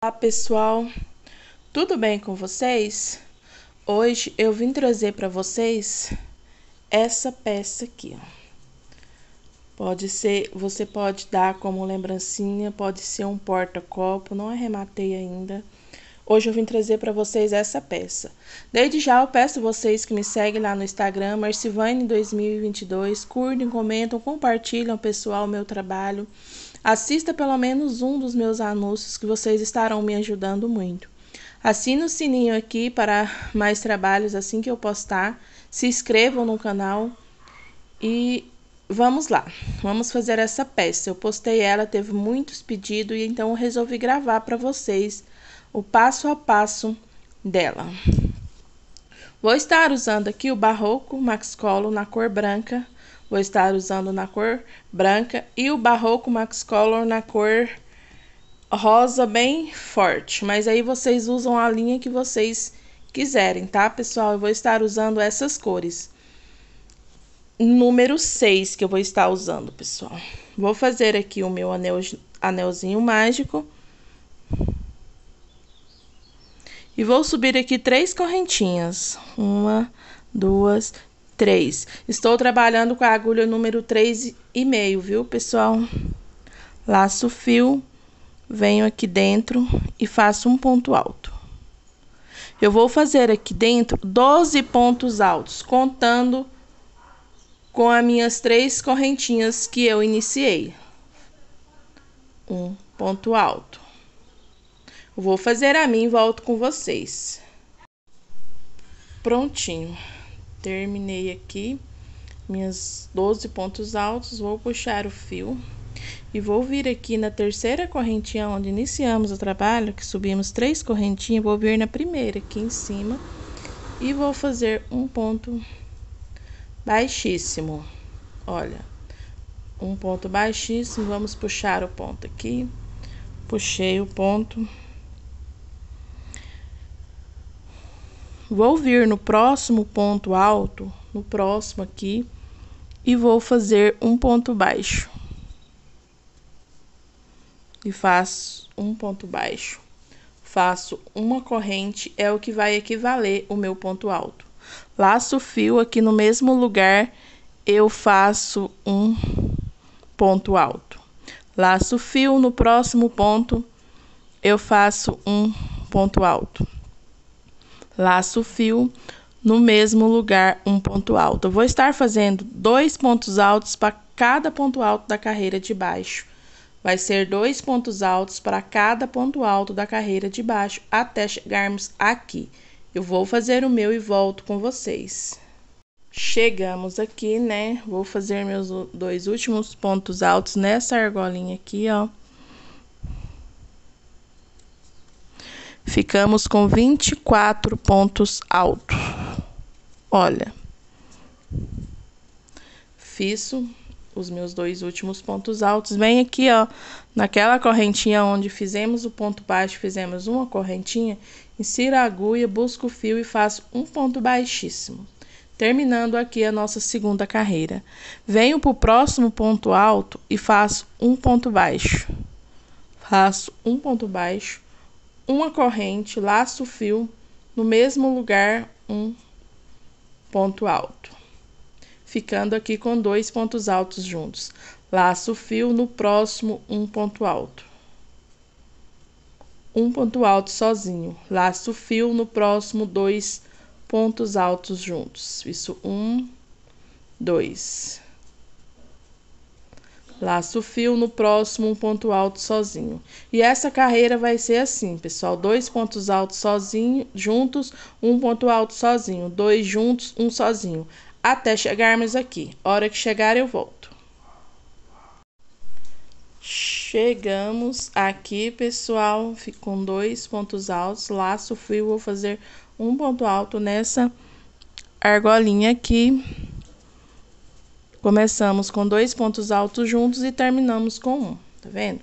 Olá pessoal, tudo bem com vocês? Hoje eu vim trazer para vocês essa peça aqui. Ó. Pode ser, você pode dar como lembrancinha, pode ser um porta-copo, não arrematei ainda. Hoje eu vim trazer para vocês essa peça. Desde já eu peço vocês que me seguem lá no Instagram, Marcivane2022, curtem, comentam, compartilham pessoal o meu trabalho. Assista pelo menos um dos meus anúncios que vocês estarão me ajudando muito. Assine o sininho aqui para mais trabalhos assim que eu postar. Se inscrevam no canal e vamos lá. Vamos fazer essa peça. Eu postei ela, teve muitos pedidos e então eu resolvi gravar para vocês o passo a passo dela. Vou estar usando aqui o Barroco Max Colo na cor branca Vou estar usando na cor branca e o Barroco Max Color na cor rosa bem forte. Mas aí vocês usam a linha que vocês quiserem, tá, pessoal? Eu vou estar usando essas cores. Número 6 que eu vou estar usando, pessoal. Vou fazer aqui o meu anel, anelzinho mágico. E vou subir aqui três correntinhas. Uma, duas, 3. Estou trabalhando com a agulha número 3,5, viu, pessoal? Laço o fio, venho aqui dentro e faço um ponto alto. Eu vou fazer aqui dentro 12 pontos altos, contando com as minhas três correntinhas que eu iniciei. Um ponto alto. vou fazer a mim e volto com vocês. Prontinho terminei aqui minhas 12 pontos altos, vou puxar o fio e vou vir aqui na terceira correntinha onde iniciamos o trabalho, que subimos três correntinhas, vou vir na primeira aqui em cima e vou fazer um ponto baixíssimo. Olha, um ponto baixíssimo, vamos puxar o ponto aqui, puxei o ponto Vou vir no próximo ponto alto, no próximo aqui, e vou fazer um ponto baixo. E faço um ponto baixo. Faço uma corrente, é o que vai equivaler o meu ponto alto. Laço fio aqui no mesmo lugar, eu faço um ponto alto. Laço fio no próximo ponto, eu faço um ponto alto laço fio no mesmo lugar um ponto alto. Eu vou estar fazendo dois pontos altos para cada ponto alto da carreira de baixo. Vai ser dois pontos altos para cada ponto alto da carreira de baixo até chegarmos aqui. Eu vou fazer o meu e volto com vocês. Chegamos aqui, né? Vou fazer meus dois últimos pontos altos nessa argolinha aqui, ó. ficamos com 24 pontos altos. Olha, fiz os meus dois últimos pontos altos. Bem aqui, ó, naquela correntinha onde fizemos o ponto baixo, fizemos uma correntinha, insiro a agulha, busco o fio e faço um ponto baixíssimo. Terminando aqui a nossa segunda carreira. Venho para o próximo ponto alto e faço um ponto baixo. Faço um ponto baixo uma corrente, laço, fio, no mesmo lugar, um ponto alto. Ficando aqui com dois pontos altos juntos. Laço, fio, no próximo, um ponto alto. Um ponto alto sozinho. Laço, fio, no próximo, dois pontos altos juntos. Isso, um, dois laço fio no próximo, um ponto alto sozinho. E essa carreira vai ser assim, pessoal: dois pontos altos sozinho, juntos, um ponto alto sozinho, dois juntos, um sozinho, até chegarmos aqui. Hora que chegar eu volto. Chegamos aqui, pessoal, fico com dois pontos altos, laço fio, vou fazer um ponto alto nessa argolinha aqui Começamos com dois pontos altos juntos e terminamos com um, tá vendo?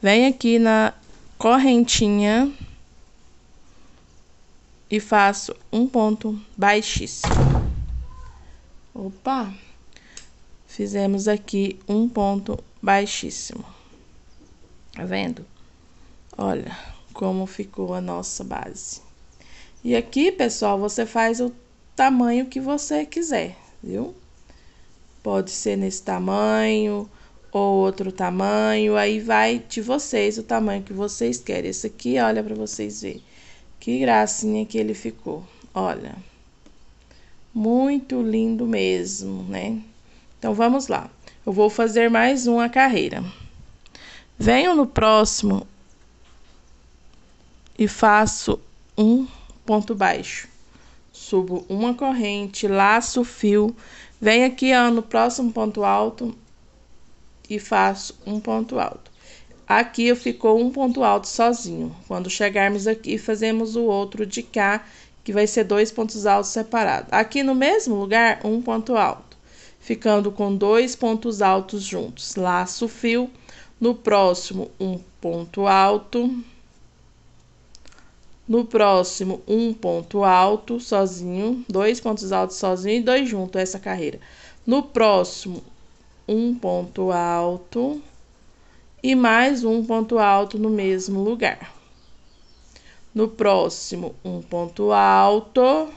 Vem aqui na correntinha e faço um ponto baixíssimo. Opa! Fizemos aqui um ponto baixíssimo. Tá vendo? Olha como ficou a nossa base. E aqui, pessoal, você faz o tamanho que você quiser, viu? Pode ser nesse tamanho ou outro tamanho. Aí vai de vocês o tamanho que vocês querem. Esse aqui, olha para vocês verem. Que gracinha que ele ficou. Olha. Muito lindo mesmo, né? Então, vamos lá. Eu vou fazer mais uma carreira. Venho no próximo e faço um ponto baixo. Subo uma corrente, laço o fio Venho aqui ó, no próximo ponto alto e faço um ponto alto. Aqui ficou um ponto alto sozinho. Quando chegarmos aqui, fazemos o outro de cá, que vai ser dois pontos altos separados. Aqui no mesmo lugar, um ponto alto, ficando com dois pontos altos juntos. Laço fio, no próximo, um ponto alto. No próximo, um ponto alto sozinho, dois pontos altos sozinho e dois juntos, essa carreira. No próximo, um ponto alto e mais um ponto alto no mesmo lugar. No próximo, um ponto alto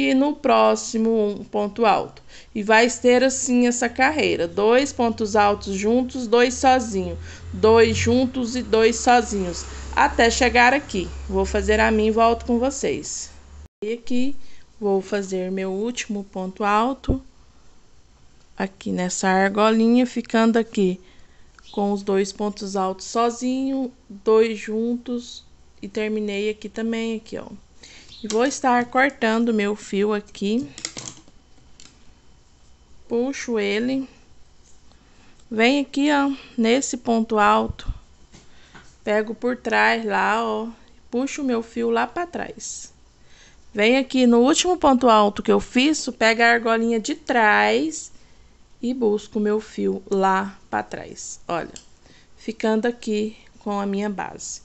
e no próximo um ponto alto. E vai ter assim essa carreira: dois pontos altos juntos, dois sozinho, dois juntos e dois sozinhos, até chegar aqui. Vou fazer a mim e volto com vocês. E aqui vou fazer meu último ponto alto aqui nessa argolinha, ficando aqui com os dois pontos altos sozinho, dois juntos e terminei aqui também aqui, ó. Vou estar cortando meu fio aqui. Puxo ele. Vem aqui, ó, nesse ponto alto. Pego por trás lá, ó. Puxo meu fio lá para trás. Vem aqui no último ponto alto que eu fiz, pega a argolinha de trás e busco meu fio lá para trás. Olha, ficando aqui com a minha base.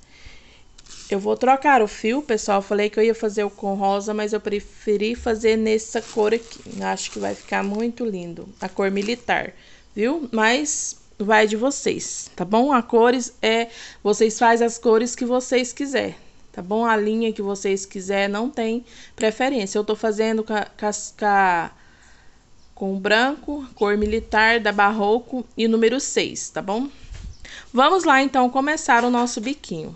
Eu vou trocar o fio, pessoal. Eu falei que eu ia fazer o com rosa, mas eu preferi fazer nessa cor aqui. Acho que vai ficar muito lindo. A cor militar, viu? Mas vai de vocês, tá bom? A cores é... Vocês fazem as cores que vocês quiserem, tá bom? A linha que vocês quiserem, não tem preferência. Eu tô fazendo com, com, com branco, cor militar, da Barroco e número 6, tá bom? Vamos lá, então, começar o nosso biquinho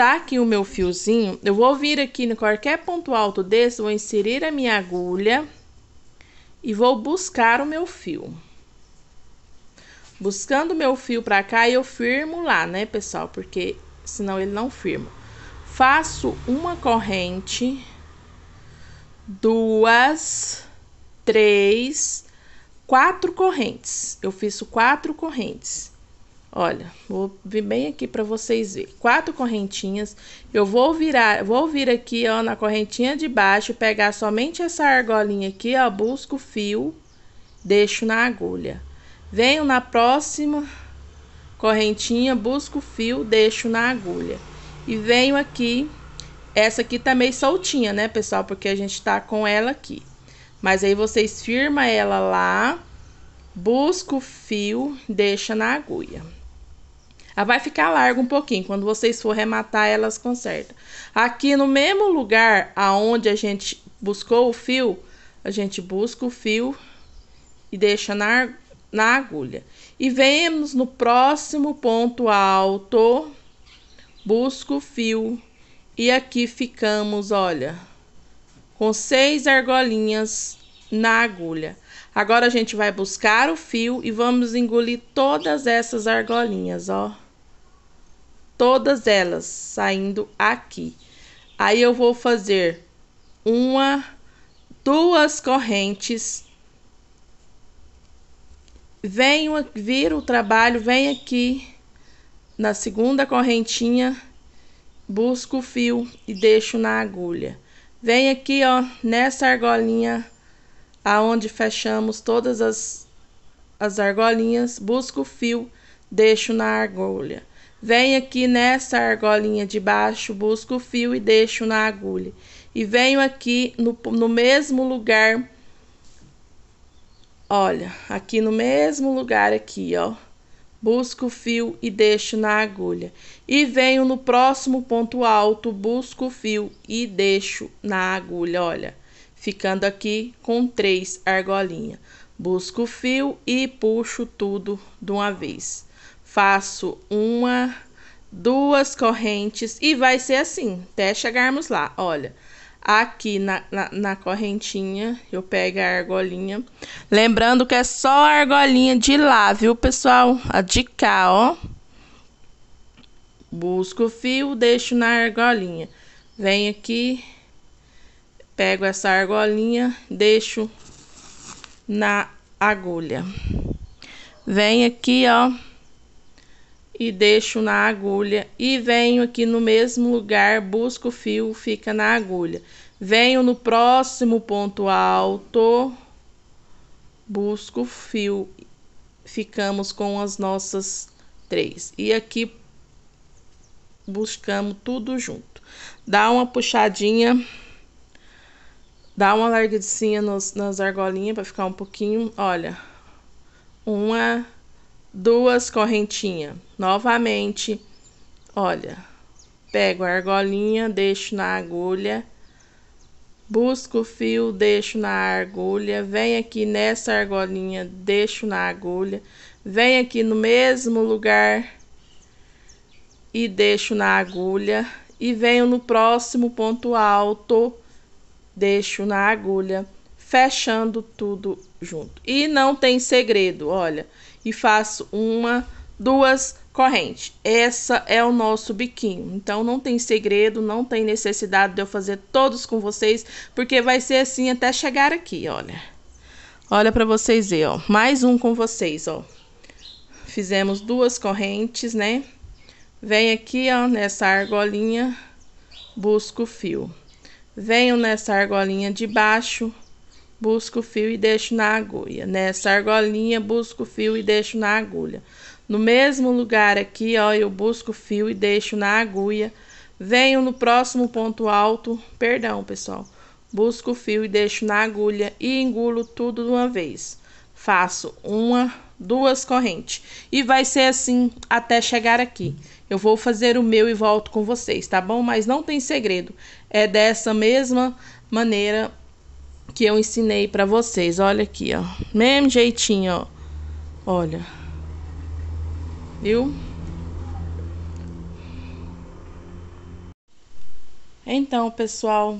ajustar tá aqui o meu fiozinho, eu vou vir aqui em qualquer ponto alto desse, vou inserir a minha agulha e vou buscar o meu fio. Buscando o meu fio pra cá, eu firmo lá, né, pessoal? Porque senão ele não firma. Faço uma corrente, duas, três, quatro correntes. Eu fiz quatro correntes. Olha, vou vir bem aqui para vocês verem. Quatro correntinhas. Eu vou virar, vou vir aqui, ó, na correntinha de baixo, pegar somente essa argolinha aqui, ó, busco o fio, deixo na agulha. Venho na próxima correntinha, busco o fio, deixo na agulha. E venho aqui, essa aqui tá meio soltinha, né, pessoal? Porque a gente tá com ela aqui. Mas aí vocês firma ela lá, Busco o fio, deixa na agulha. Ela ah, vai ficar larga um pouquinho. Quando vocês for rematar, elas consertam. Aqui no mesmo lugar aonde a gente buscou o fio, a gente busca o fio e deixa na, na agulha. E vemos no próximo ponto alto, busco o fio. E aqui ficamos, olha, com seis argolinhas na agulha. Agora a gente vai buscar o fio e vamos engolir todas essas argolinhas, ó. Todas elas saindo aqui. Aí eu vou fazer uma, duas correntes. Venho, viro o trabalho, venho aqui na segunda correntinha, busco o fio e deixo na agulha. Venho aqui, ó, nessa argolinha aonde fechamos todas as, as argolinhas, busco o fio, deixo na argolha. Venho aqui nessa argolinha de baixo, busco o fio e deixo na agulha. E venho aqui no, no mesmo lugar, olha, aqui no mesmo lugar aqui, ó. Busco o fio e deixo na agulha. E venho no próximo ponto alto, busco o fio e deixo na agulha, olha ficando aqui com três argolinhas. Busco o fio e puxo tudo de uma vez. Faço uma, duas correntes e vai ser assim até chegarmos lá. Olha, aqui na, na, na, correntinha, eu pego a argolinha. Lembrando que é só a argolinha de lá, viu, pessoal? A de cá, ó. Busco o fio, deixo na argolinha. Venho aqui, Pego essa argolinha, deixo na agulha. Venho aqui, ó, e deixo na agulha. E venho aqui no mesmo lugar, busco o fio, fica na agulha. Venho no próximo ponto alto, busco o fio. Ficamos com as nossas três. E aqui buscamos tudo junto. Dá uma puxadinha Dá uma larguidinha nos, nas argolinhas para ficar um pouquinho. Olha, uma, duas correntinhas. Novamente, olha, pego a argolinha, deixo na agulha, busco o fio, deixo na agulha, venho aqui nessa argolinha, deixo na agulha, venho aqui no mesmo lugar e deixo na agulha e venho no próximo ponto alto deixo na agulha, fechando tudo junto. E não tem segredo, olha. E faço uma, duas correntes. Essa é o nosso biquinho. Então não tem segredo, não tem necessidade de eu fazer todos com vocês, porque vai ser assim até chegar aqui, olha. Olha para vocês verem, ó. Mais um com vocês, ó. Fizemos duas correntes, né? Vem aqui, ó, nessa argolinha, busco o fio. Venho nessa argolinha de baixo, busco o fio e deixo na agulha. Nessa argolinha, busco o fio e deixo na agulha. No mesmo lugar aqui, ó, eu busco o fio e deixo na agulha. Venho no próximo ponto alto, perdão, pessoal. Busco o fio e deixo na agulha e engulo tudo de uma vez. Faço uma, duas correntes. E vai ser assim até chegar aqui. Eu vou fazer o meu e volto com vocês, tá bom? Mas não tem segredo. É dessa mesma maneira que eu ensinei para vocês. Olha aqui, ó. Mesmo jeitinho, ó. Olha. Viu? Então, pessoal,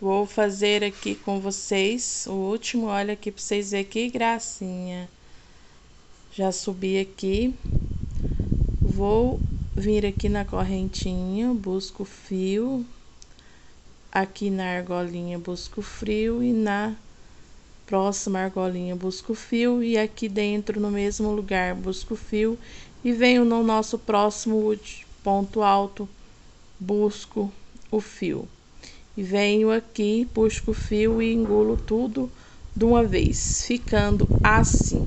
vou fazer aqui com vocês o último. Olha aqui para vocês verem que gracinha. Já subi aqui. Vou vir aqui na correntinha, busco o fio, Aqui na argolinha busco frio e na próxima argolinha busco fio e aqui dentro no mesmo lugar busco fio e venho no nosso próximo ponto alto busco o fio e venho aqui busco o fio e engulo tudo de uma vez ficando assim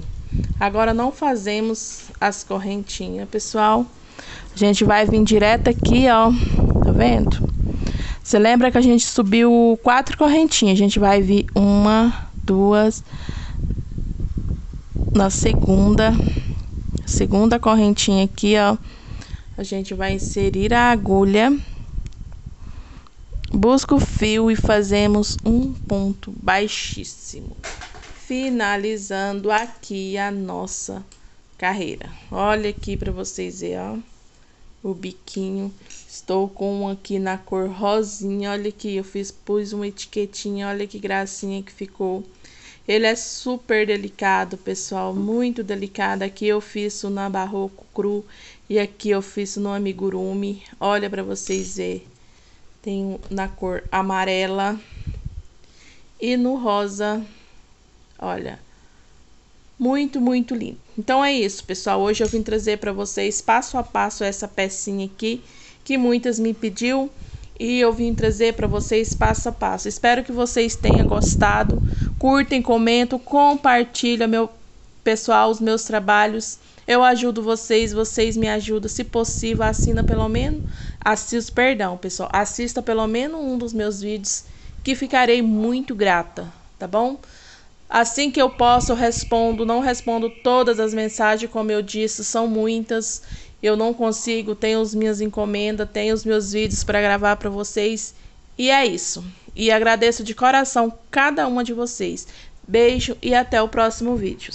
agora não fazemos as correntinhas pessoal a gente vai vir direto aqui ó tá vendo você lembra que a gente subiu quatro correntinhas? A gente vai vir uma, duas. Na segunda, segunda correntinha aqui, ó, a gente vai inserir a agulha. Busca o fio e fazemos um ponto baixíssimo, finalizando aqui a nossa carreira. Olha aqui para vocês ver, ó, o biquinho. Estou com um aqui na cor rosinha, olha aqui, eu fiz, pus uma etiquetinha, olha que gracinha que ficou. Ele é super delicado, pessoal, muito delicado. Aqui eu fiz na barroco cru e aqui eu fiz no amigurumi. Olha para vocês ver. Tem na cor amarela e no rosa. Olha, muito, muito lindo. Então é isso, pessoal. Hoje eu vim trazer para vocês passo a passo essa pecinha aqui que muitas me pediu e eu vim trazer para vocês passo a passo. Espero que vocês tenham gostado. Curtem, comentem, compartilhem meu pessoal os meus trabalhos. Eu ajudo vocês, vocês me ajudam, se possível, assina pelo menos, assista, perdão, pessoal, assista pelo menos um dos meus vídeos que ficarei muito grata, tá bom? Assim que eu posso, eu respondo, não respondo todas as mensagens, como eu disse, são muitas eu não consigo, tenho as minhas encomendas, tenho os meus vídeos para gravar para vocês. E é isso. E agradeço de coração cada uma de vocês. Beijo e até o próximo vídeo.